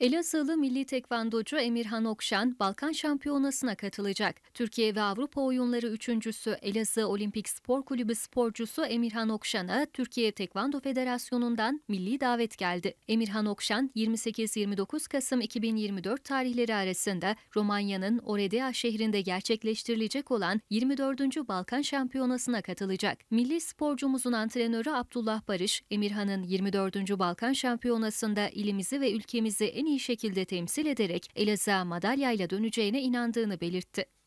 Elazığlı milli tekvandocu Emirhan Okşan, Balkan Şampiyonası'na katılacak. Türkiye ve Avrupa oyunları üçüncüsü Elazığ Olimpik Spor Kulübü sporcusu Emirhan Okşan'a Türkiye Tekvando Federasyonu'ndan milli davet geldi. Emirhan Okşan, 28-29 Kasım 2024 tarihleri arasında Romanya'nın Oradea şehrinde gerçekleştirilecek olan 24. Balkan Şampiyonası'na katılacak. Milli sporcumuzun antrenörü Abdullah Barış, Emirhan'ın 24. Balkan Şampiyonası'nda ilimizi ve ülkemizi en iyi iyi şekilde temsil ederek Elazığ'a madalyayla döneceğine inandığını belirtti.